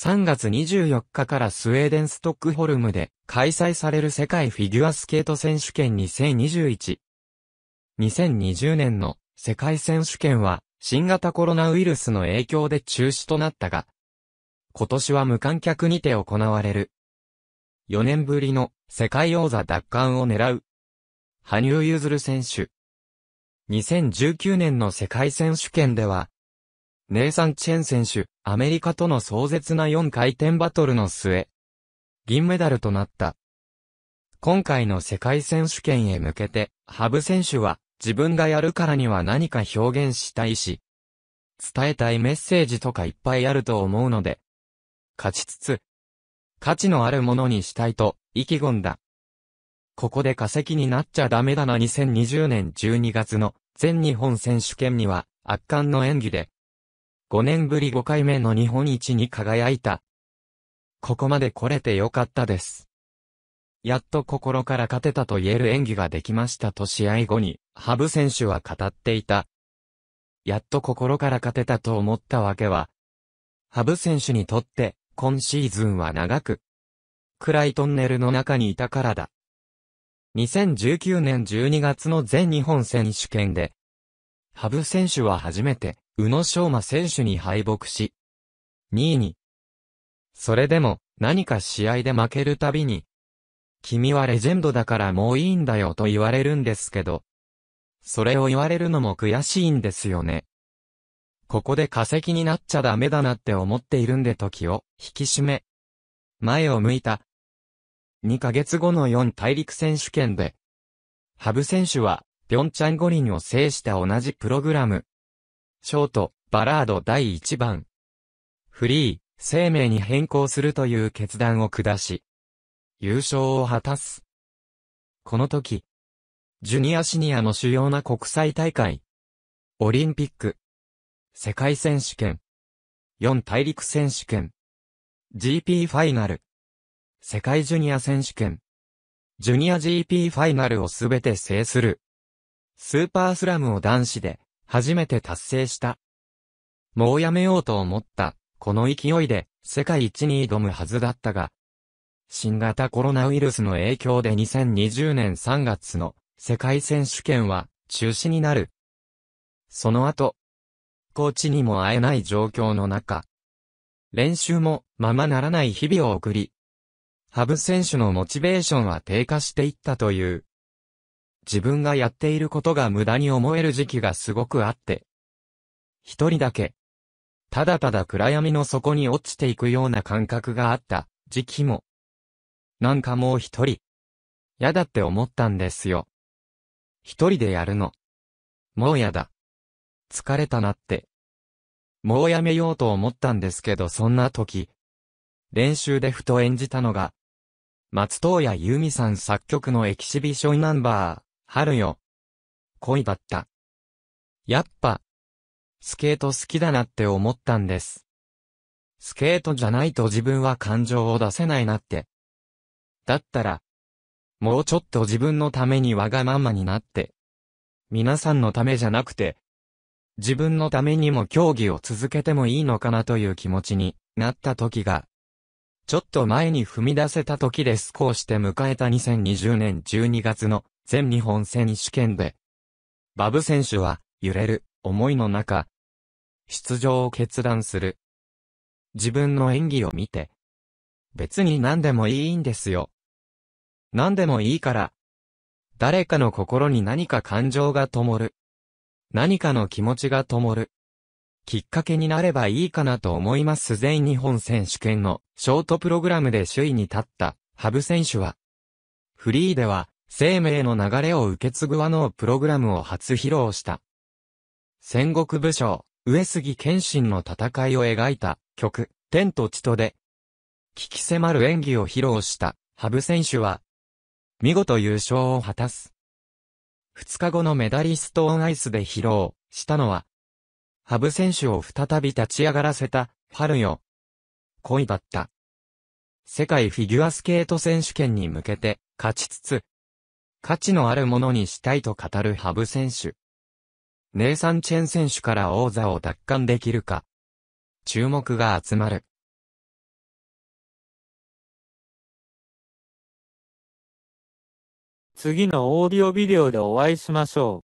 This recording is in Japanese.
3月24日からスウェーデンストックホルムで開催される世界フィギュアスケート選手権2021。2020年の世界選手権は新型コロナウイルスの影響で中止となったが、今年は無観客にて行われる。4年ぶりの世界王座奪還を狙う。羽生結弦選手。2019年の世界選手権では、ネイサン・チェン選手、アメリカとの壮絶な4回転バトルの末、銀メダルとなった。今回の世界選手権へ向けて、ハブ選手は、自分がやるからには何か表現したいし、伝えたいメッセージとかいっぱいあると思うので、勝ちつつ、価値のあるものにしたいと、意気込んだ。ここで化石になっちゃダメだな2020年12月の全日本選手権には圧巻の演技で5年ぶり5回目の日本一に輝いた。ここまで来れてよかったです。やっと心から勝てたと言える演技ができましたと試合後に、ハブ選手は語っていた。やっと心から勝てたと思ったわけは、ハブ選手にとって、今シーズンは長く、暗いトンネルの中にいたからだ。2019年12月の全日本選手権で、ハブ選手は初めて、宇野昌磨選手に敗北し、2位に。それでも、何か試合で負けるたびに、君はレジェンドだからもういいんだよと言われるんですけど、それを言われるのも悔しいんですよね。ここで化石になっちゃダメだなって思っているんで時を引き締め、前を向いた。2ヶ月後の4大陸選手権で、ハブ選手は、ピョンチャン五輪を制した同じプログラム、ショート、バラード第1番。フリー、生命に変更するという決断を下し、優勝を果たす。この時、ジュニアシニアの主要な国際大会、オリンピック、世界選手権、四大陸選手権、GP ファイナル、世界ジュニア選手権、ジュニア GP ファイナルをすべて制する。スーパースラムを男子で、初めて達成した。もうやめようと思った。この勢いで、世界一に挑むはずだったが、新型コロナウイルスの影響で2020年3月の世界選手権は中止になる。その後、コーチにも会えない状況の中、練習もままならない日々を送り、ハブ選手のモチベーションは低下していったという。自分がやっていることが無駄に思える時期がすごくあって。一人だけ、ただただ暗闇の底に落ちていくような感覚があった時期も。なんかもう一人。嫌だって思ったんですよ。一人でやるの。もうやだ。疲れたなって。もうやめようと思ったんですけどそんな時、練習でふと演じたのが、松任谷由実さん作曲のエキシビションナンバー、春よ。恋バッタ。やっぱ、スケート好きだなって思ったんです。スケートじゃないと自分は感情を出せないなって。だったら、もうちょっと自分のためにわがままになって。皆さんのためじゃなくて、自分のためにも競技を続けてもいいのかなという気持ちになった時が、ちょっと前に踏み出せた時で少して迎えた2020年12月の全日本選手権で、バブ選手は、揺れる、思いの中、出場を決断する。自分の演技を見て、別に何でもいいんですよ。何でもいいから、誰かの心に何か感情が灯る。何かの気持ちが灯る。きっかけになればいいかなと思います全日本選手権のショートプログラムで首位に立った、ハブ選手は、フリーでは生命の流れを受け継ぐ和のプログラムを初披露した。戦国武将、上杉謙信の戦いを描いた曲、天と地とで、危機迫る演技を披露した羽生選手は、見事優勝を果たす。二日後のメダリストオンアイスで披露したのは、羽生選手を再び立ち上がらせた、春よ。恋だった。世界フィギュアスケート選手権に向けて、勝ちつつ、価値のあるものにしたいと語るハブ選手。ネイサン・チェン選手から王座を奪還できるか。注目が集まる。次のオーディオビデオでお会いしましょう。